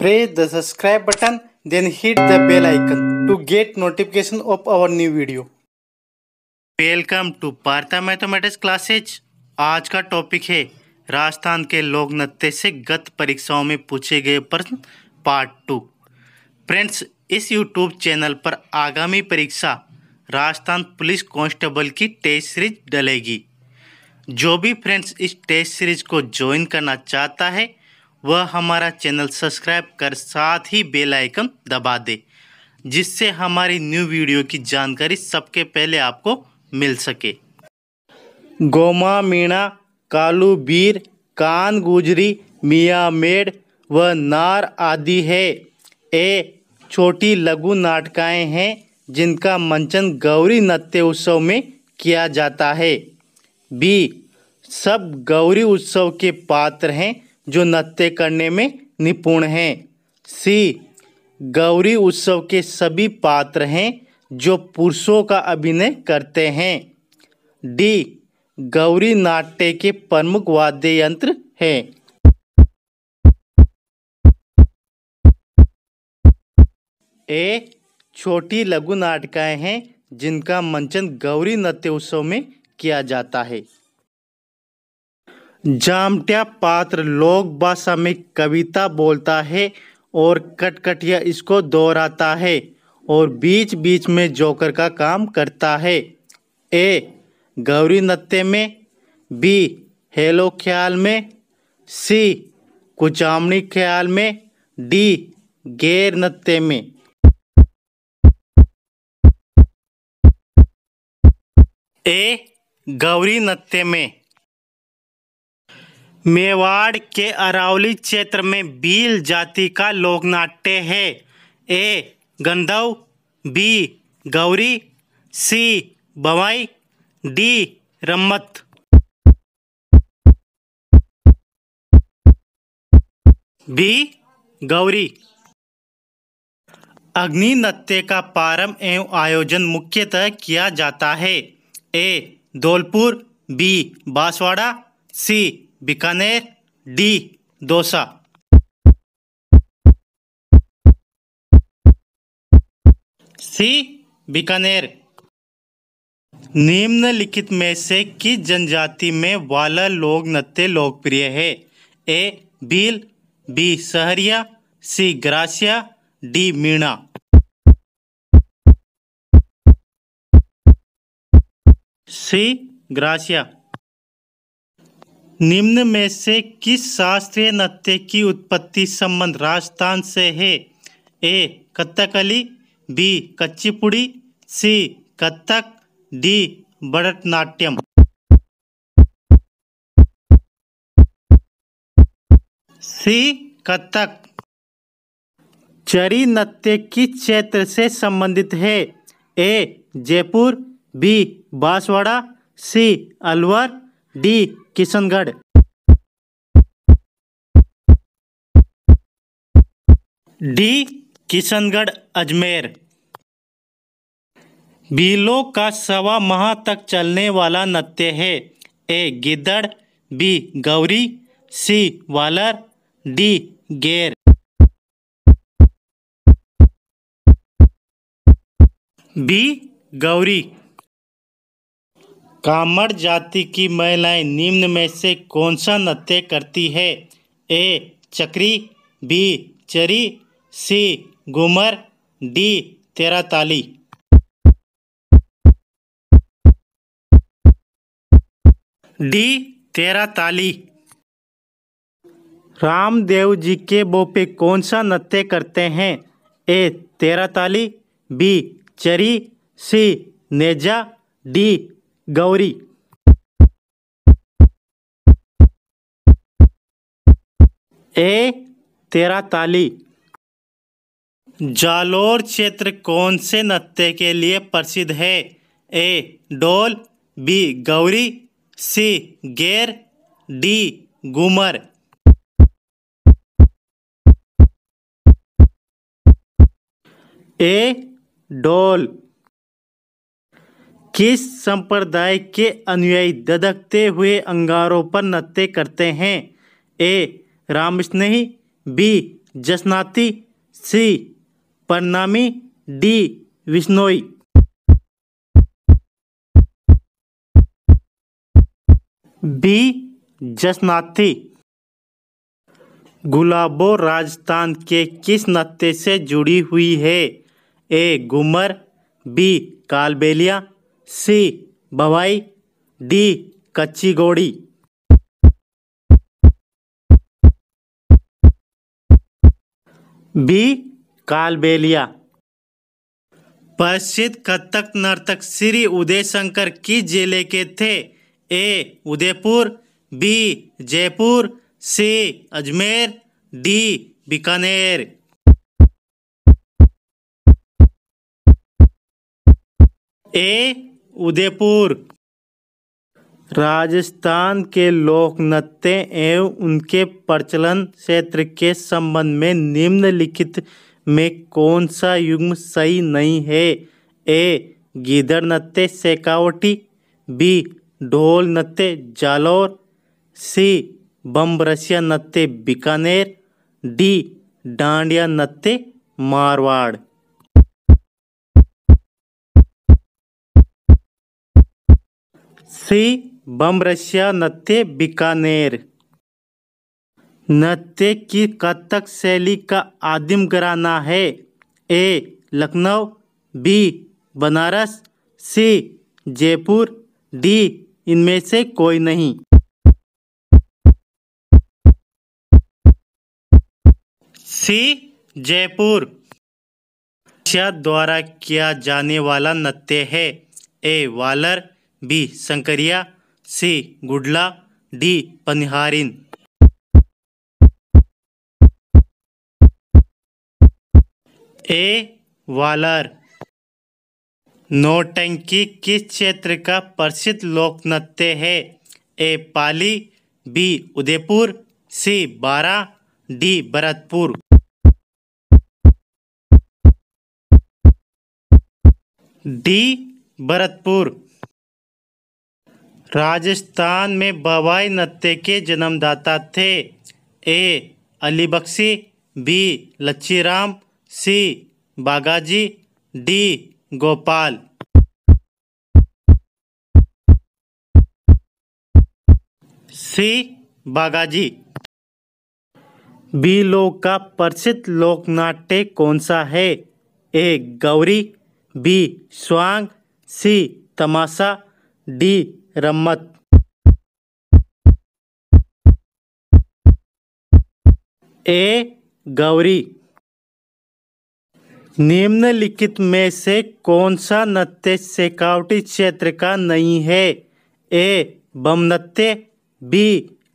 press the subscribe button then hit the bell icon to get notification of our new video welcome to Partha mathematics classes आज का topic है राजस्थान के लोक नृत्य से गत परीक्षाओं में पूछे गए प्रश्न पार्ट टू फ्रेंड्स इस यूट्यूब चैनल पर आगामी परीक्षा राजस्थान पुलिस कांस्टेबल की टेस्ट सीरीज डलेगी जो भी फ्रेंड्स इस टेस्ट सीरीज को ज्वाइन करना चाहता है वह हमारा चैनल सब्सक्राइब कर साथ ही बेल आइकन दबा दे जिससे हमारी न्यू वीडियो की जानकारी सबके पहले आपको मिल सके गोमा मीणा कालू बीर कान गुजरी मियाँ मेड व नार आदि है ए छोटी लघु नाटकाएँ हैं जिनका मंचन गौरी नृत्य उत्सव में किया जाता है बी सब गौरी उत्सव के पात्र हैं जो नृत्य करने में निपुण हैं सी गौरी उत्सव के सभी पात्र हैं जो पुरुषों का अभिनय करते हैं डी गौरी नाट्य के प्रमुख वाद्य यंत्र हैं ए छोटी लघु नाटिकाएं हैं जिनका मंचन गौरी नृत्य उत्सव में किया जाता है जामटिया पात्र लोक भाषा में कविता बोलता है और कटकटिया इसको दोहराता है और बीच बीच में जोकर का काम करता है ए गौरी नृत्य में बी हेलो ख्याल में सी कुचामी ख्याल में डी गैर नृत्य में ए गौरी नृत्य में मेवाड़ के अरावली क्षेत्र में बील जाति का लोकनाट्य है A Gandhav B Gauri C Bavai D Rammat B Gauri अग्नि नृत्य का प्रारंभ एवं आयोजन मुख्यतः किया जाता है A Dholpur B Banswara C Bikaner D Dausa C Bikaner निम्नलिखित में से किस जनजाति में वाला लोग नृत्य लोकप्रिय है A Bhil B Sahariya C Garasia D Meena C Garasia निम्न में से किस शास्त्रीय नृत्य की उत्पत्ति संबंध राजस्थान से है A Kathakali B Kuchipudi C Kathak D Bharatanatyam C Kathak Chari नृत्य किस क्षेत्र से संबंधित है A Jaipur B Banswara C Alwar D Kishangarh D Kishangarh Ajmer बीलों का सवा माह तक चलने वाला नृत्य है A Giddad B Gauri C Walar D Gair B Gauri Kamad जाति की महिलाएं निम्न में से कौन सा नृत्य करती है ए चक्री बी चरी सी घूमर डी तेरा ताली डी तेरा ताली रामदेव जी के बोपे कौन सा नृत्य करते हैं ए तेरा ताली बी चरी सी नेजा डी गौरी ए तेरा ताली जालोर क्षेत्र कौन से नृत्य के लिए प्रसिद्ध है ए डोल बी गौरी सी गेर डी गुमर ए डोल किस संप्रदाय के अनुयायी ददकते हुए अंगारों पर नृत्य करते हैं A Ramsnehi B Jasnathi C Parnami D Bishnoi B Jasnathi Gulabo Rajasthan के किस नृत्य से जुड़ी हुई है A Ghoomar B Kalbelia C Bavai D Kachchhi Ghodi B Kalbelia प्रसिद्ध कथक नर्तक श्री उदय शंकर किस जिले के थे A Udaipur B Jaipur C Ajmer D Bikaner A Udaipur Rajasthan के लोक नृत्य एवं उनके प्रचलन क्षेत्र के संबंध में निम्नलिखित में कौन सा युग्म सही नहीं है ए गीदड़ नृत्य सेकावटी बी ढोल नृत्य जालौर सी बमरसिया नृत्य बीकानेर डी डांडिया नृत्य मारवाड़ सी रशिया नृत्य बीकानेर नृत्य की कथक शैली का आदिम घराना है A Lucknow B Banaras C Jaipur D इनमें से कोई नहीं सी जयपुर द्वारा किया जाने वाला नृत्य है ए वालर बी शंकरिया सी गुडला डी पनिहारिन ए वालर नोटंकी किस क्षेत्र का प्रसिद्ध लोक नृत्य है ए पाली B Udaipur C Bara D Bharatpur D Bharatpur Rajasthan में बवाई नत्ते के जन्मदाता थे A Ali Bakhshi B Lachhiram C Bagaji D Gopal C Bagaji बीलो का प्रसिद्ध लोकनाट्य कौन सा है ए गौरी बी स्वांग सी तमाशा डी रम्मत ए गौरी निम्नलिखित में से कौन सा नृत्य सेकावटी क्षेत्र का नहीं है ए बम नृत्य बी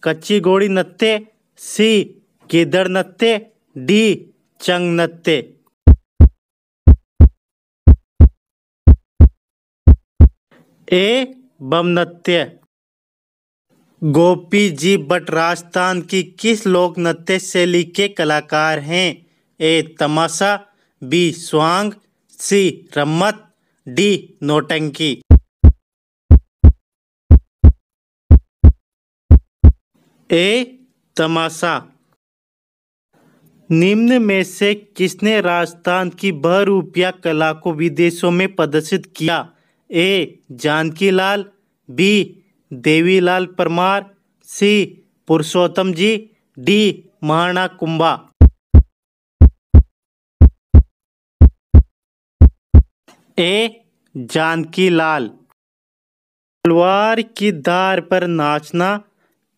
कच्ची घोड़ी नृत्य सी केदर नृत्य डी चंग नृत्य ए बम नृत्य गोपी जी भट्ट राजस्थान की किस लोक नृत्य शैली के कलाकार हैं ए तमाशा बी स्वांग सी रम्मत डी नोटंकी ए तमाशा निम्न में से किसने राजस्थान की बहरूपिया कला को विदेशों में प्रदर्शित किया A Jankilal B Devilal Parmar C Purushottam ji D Maharana Kumbha A Janki Lal तलवार की धार पर नाचना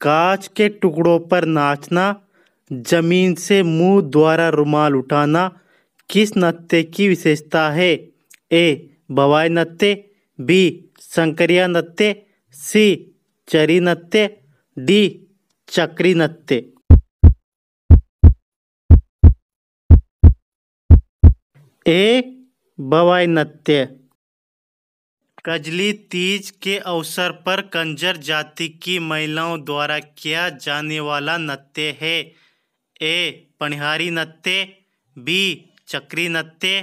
कांच के टुकड़ों पर नाचना जमीन से मुंह द्वारा रुमाल उठाना किस नृत्य की विशेषता है ए भवाई नृत्य बी संक्रिया नृत्य सी चरी नृत्य डी चक्री नृत्य ए बवाई नृत्य कजली तीज के अवसर पर कंजर जाति की महिलाओं द्वारा किया जाने वाला नृत्य है ए पणिहारी नृत्य बी चक्री नृत्य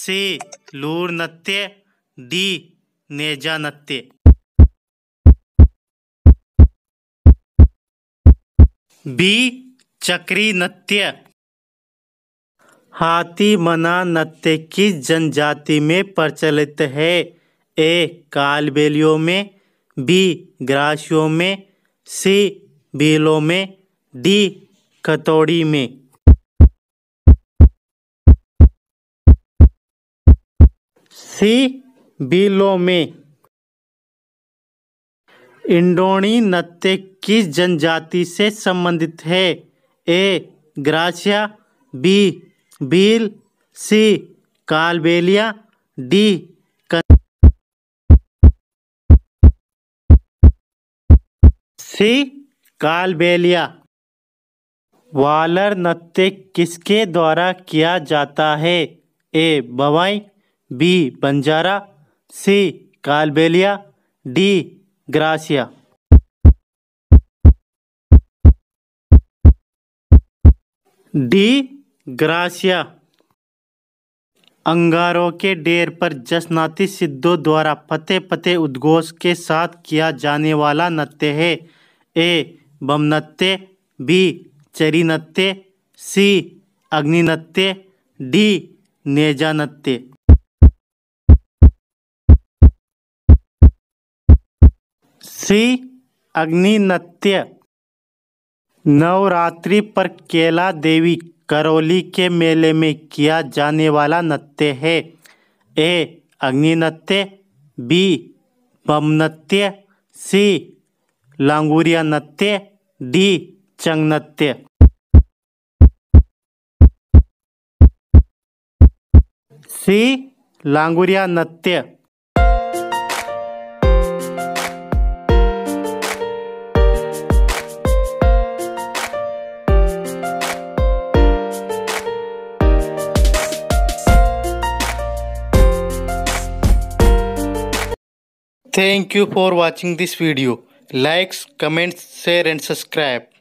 सी लूर नृत्य डी नेजानत्ते बी चक्री नृत्य हाथी मना नृत्य किस जनजाति में प्रचलित है ए कालबेलियों में बी ग्रासियों में सी बेलों में डी कतौड़ी में सी बिलों में इंडोनी नृत्य किस जनजाति से संबंधित है A Garasia B Bhil C Kalbelia D C Kalbelia Walar नृत्य किसके द्वारा किया जाता है A Bhavai B Banjara C Kalbelia D Garasia D Garasia अंगारों के डेर पर जसनाती सिद्धों द्वारा पते पते उद्घोष के साथ किया जाने वाला नृत्य है ए बम नृत्य बी चरी नृत्य सी अग्नि नृत्य डी नेजा नृत्य श्री अग्नि नृत्य नवरात्रि पर केला देवी करौली के मेले में किया जाने वाला नृत्य है ए अग्नि नृत्य बी बम नृत्य सी लांगूरिया नृत्य डी चंग नृत्य सी लांगुरिया नृत्य Thank you for watching this video. Likes, comments, share and subscribe.